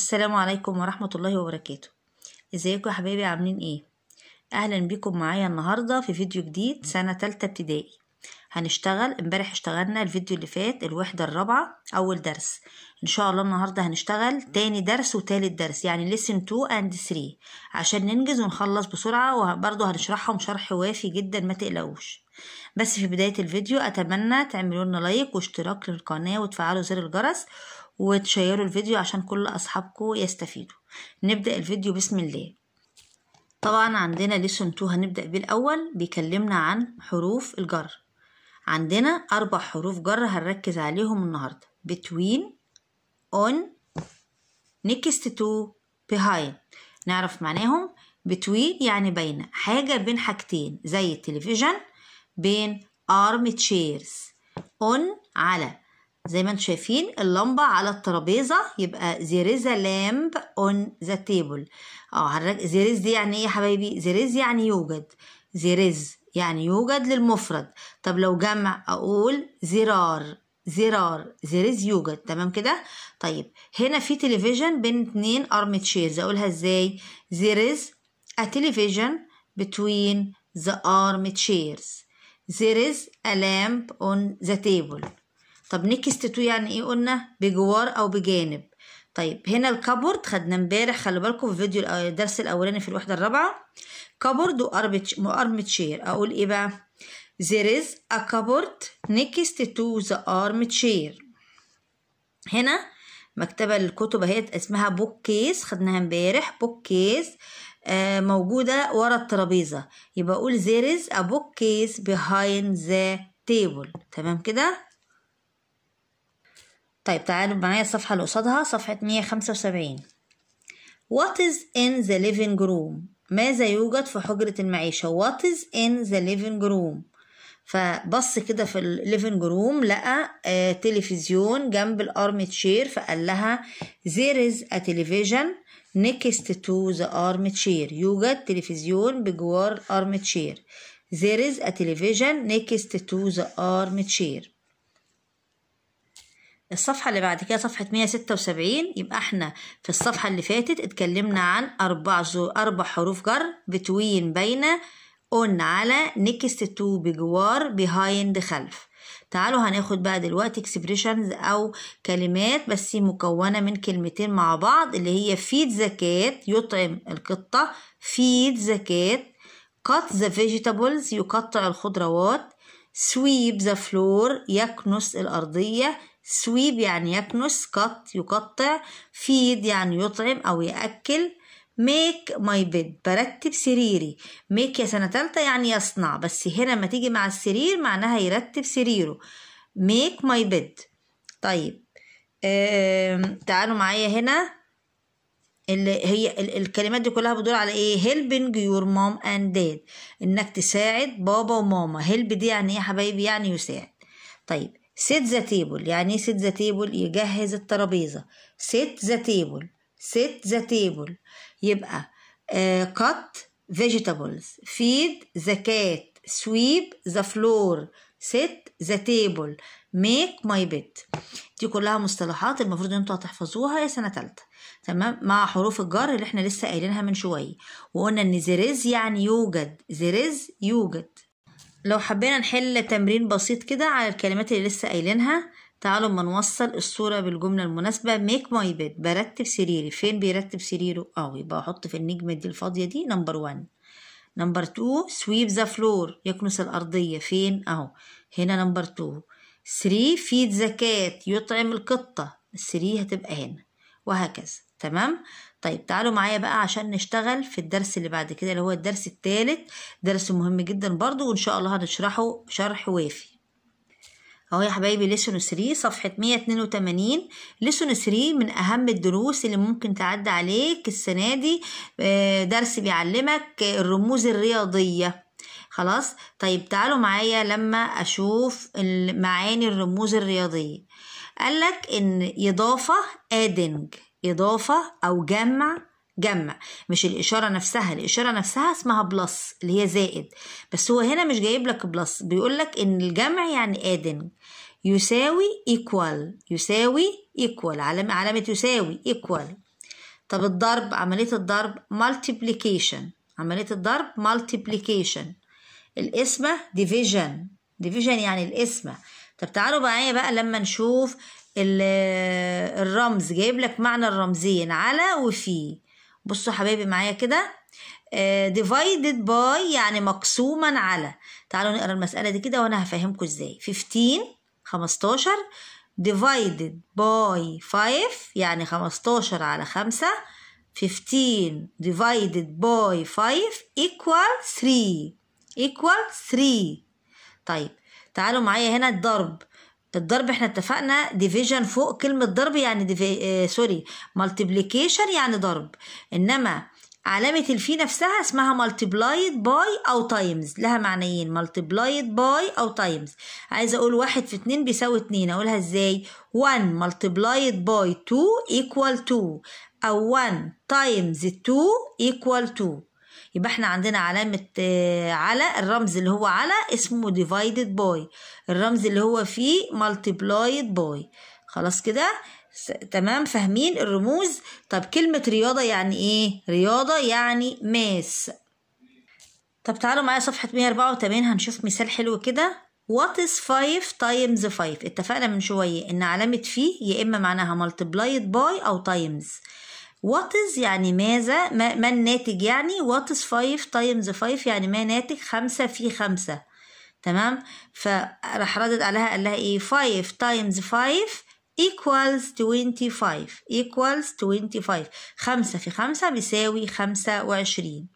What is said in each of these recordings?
السلام عليكم ورحمة الله وبركاته ازيكم يا حبايبي عاملين ايه اهلا بيكم معايا النهاردة في فيديو جديد سنة تالتة ابتدائي هنشتغل امبارح اشتغلنا الفيديو اللي فات الوحدة الرابعة اول درس ان شاء الله النهاردة هنشتغل تاني درس وتالت درس يعني lesson تو and 3 عشان ننجز ونخلص بسرعة وبرضه هنشرحهم شرح وافي جدا ما تقلقوش بس في بداية الفيديو أتمنى تعملوا لنا لايك واشتراك للقناة وتفعلوا زر الجرس وتشيروا الفيديو عشان كل أصحابكم يستفيدوا نبدأ الفيديو بسم الله طبعا عندنا ليسون 2 هنبدأ بيه الأول بيكلمنا عن حروف الجر عندنا أربع حروف جر هنركز عليهم النهاردة between on next to behind نعرف معناهم between يعني بين حاجة بين حاجتين زي التلفزيون بين arm chairs on على زي ما انتم شايفين اللمبة على الترابيزة يبقى there is a lamp on the table اه there is دي يعني ايه يا حبايبي there is يعني يوجد there is يعني يوجد للمفرد طب لو جمع اقول زرار زرار is يوجد تمام كده طيب هنا في تلفزيون بين اتنين ارم تشيرز اقولها ازاي there is a television between the arm chairs there is a lamp on the table طب نكست تو يعني ايه قلنا بجوار او بجانب طيب هنا الكابورد خدنا امبارح خلي بالكم في فيديو الدرس الاولاني في الوحده الرابعه كابورد وارمتشير اقول ايه بقى there is a cupboard next to the armchair هنا مكتبه الكتب اهي اسمها بوك كيس خدناها امبارح بوك كيس آه موجوده ورا الترابيزه يبقى اقول there is a bookcase behind the table تمام كده طيب تعالوا معايا الصفحة اللي قصادها صفحة 175 What is in the living room ماذا يوجد في حجرة المعيشة What is in the living room فبص كده في الليفنج روم لقى آه، تلفزيون جنب الارم تشير فقال لها there is a television next to the arm chair يوجد تلفزيون بجوار الارم تشير there is a television next to the arm chair الصفحة اللي بعد كده صفحة 176 يبقى احنا في الصفحة اللي فاتت اتكلمنا عن أربع زو أربع حروف جر بتوين بين اون على نيكست تو بجوار بيهايند خلف تعالوا هناخد بقى دلوقتي اكسبريشنز او كلمات بس مكونه من كلمتين مع بعض اللي هي فيد كات يطعم القطه فيد كات cut the vegetables يقطع الخضروات sweep the floor يكنس الأرضية sweep يعني يكنس قط يقطع feed يعني يطعم أو يأكل make my bed برتب سريري make يا سنة تالتة يعني يصنع بس هنا ما تيجي مع السرير معناها يرتب سريره make my bed طيب تعالوا معايا هنا اللي هي الكلمات دي كلها بتدور على ايه هيلبنج يور مام اند داد انك تساعد بابا وماما هيلب دي يعني ايه يا حبايبي يعني يساعد طيب سيت ذا تيبل يعني ايه سيت ذا تيبل يجهز الترابيزه سيت ذا تيبل سيت ذا تيبل يبقى كات فيجيتابلز فيد ذا كات سويب ذا فلور سيت ذا تيبل ميك ماي بيت دي كلها مصطلحات المفروض ان انتوا هتحفظوها يا سنه ثالثه تمام مع حروف الجر اللي احنا لسه قايلينها من شويه وقلنا ان زيرز يعني يوجد زيرز يوجد لو حبينا نحل تمرين بسيط كده على الكلمات اللي لسه قايلينها تعالوا ما نوصل الصورة بالجملة المناسبة ميك ماي بيد برتب سريري فين بيرتب سريره اه يبقى احط في النجمة دي الفاضية دي نمبر 1 نمبر 2 سويب ذا فلور يكنس الأرضية فين اهو هنا نمبر 2 3 فيد زكاة يطعم القطة 3 هتبقى هنا وهكذا تمام طيب تعالوا معايا بقى عشان نشتغل في الدرس اللي بعد كده اللي هو الدرس الثالث درس مهم جدا برضو وان شاء الله هنشرحه شرح وافي اهو يا حبايبي ليسون 3 صفحة 182 ليسون 3 من أهم الدروس اللي ممكن تعدي عليك السنة دي آه، درس بيعلمك الرموز الرياضية خلاص طيب تعالوا معايا لما اشوف معاني الرموز الرياضيه قالك ان اضافه ادنج اضافه او جمع جمع مش الإشارة نفسها الإشارة نفسها اسمها بلس اللي هي زائد بس هو هنا مش جايب لك بلس بيقول لك إن الجمع يعني آدن يساوي إيكوال يساوي إيكوال علامة علامة يساوي إيكوال طب الضرب عملية الضرب مالتيبليكيشن عملية الضرب مالتيبليكيشن القسمة division division يعني القسمة طب تعالوا معايا بقى لما نشوف آه، الرمز جايب لك معنى الرمزين على وفي بصوا حبايبي معايا كده ديفايدد آه، باي يعني مقسوما على تعالوا نقرا المسألة دي كده وانا هفهمكم ازاي 15 15 divided by 5 يعني 15 على 5 15 divided by 5 equal 3 equal 3 طيب تعالوا معايا هنا الضرب الضرب احنا اتفقنا ديفيجن فوق كلمة ضرب يعني ديفي... اه سوري multiplication يعني ضرب انما علامة الفي نفسها اسمها multiplied باي أو تايمز لها معنيين multiplied باي أو تايمز عايزة أقول واحد في اتنين بيساوي اتنين أقولها ازاي one multiplied باي two equal 2 أو one تايمز two equal 2 يبقى احنا عندنا علامة آه، على الرمز اللي هو على اسمه divided by الرمز اللي هو فيه multiplied by خلاص كده تمام فاهمين الرموز طب كلمة رياضة يعني ايه رياضة يعني ماس طب تعالوا معايا صفحة 184 هنشوف مثال حلو كده What is 5 times 5 اتفقنا من شوية ان علامة فيه يا اما معناها multiplied by او times what is يعني ماذا ما, ما الناتج يعني what is 5 times 5 يعني ما ناتج 5 في 5 تمام فراح ردد عليها قال لها ايه 5 times 5 equals 25 equals 25 5 في 5 بيساوي 25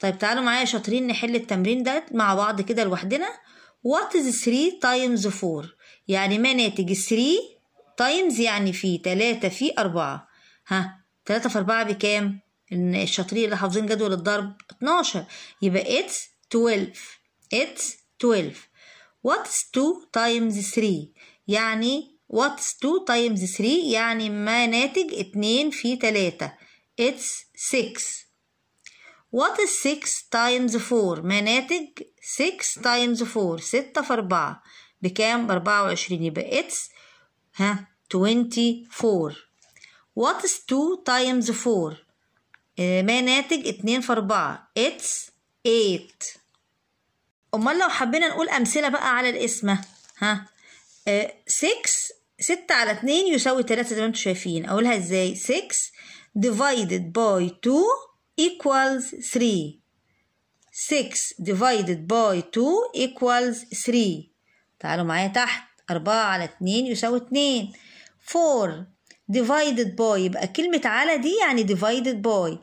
طيب تعالوا معايا شاطرين نحل التمرين ده مع بعض كده لوحدنا what is 3 times 4 يعني ما ناتج 3 times يعني في 3 في 4 ها 3 في 4 بكام ان الشاطرين اللي حافظين جدول الضرب 12 يبقى it's 12 it's 12 what's 2 times 3 يعني what's 2 times 3 يعني ما ناتج 2 في 3 it's 6 What is 6 times 4 ما ناتج 6 times 4 6 في 4 بكام 24 يبقى it's ها 24 What is 2 times 4 آه، ما ناتج اتنين في أربعة؟ It's eight. أمال لو حبينا نقول أمثلة بقى على القسمة ها 6 آه، 6 على اتنين يساوي تلاتة زي ما انتوا شايفين أقولها إزاي 6 divided by 2 equals 3 6 divided by 2 equals 3 تعالوا معايا تحت أربعة على اتنين يساوي اتنين. four divided by يبقى كلمة على دي يعني divided by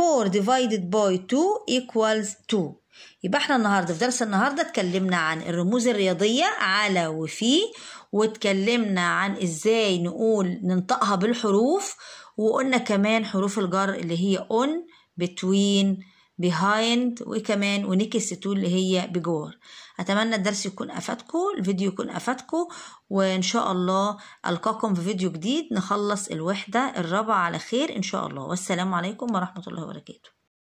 4 divided by 2 equals 2 يبقى احنا النهاردة في درس النهاردة اتكلمنا عن الرموز الرياضية على وفي واتكلمنا عن ازاي نقول ننطقها بالحروف وقلنا كمان حروف الجر اللي هي on between بيهايند وكمان ونيكي ستو اللي هي بجوار اتمنى الدرس يكون افادكم الفيديو يكون افادكم وان شاء الله القاكم في فيديو جديد نخلص الوحده الرابعه على خير ان شاء الله والسلام عليكم ورحمه الله وبركاته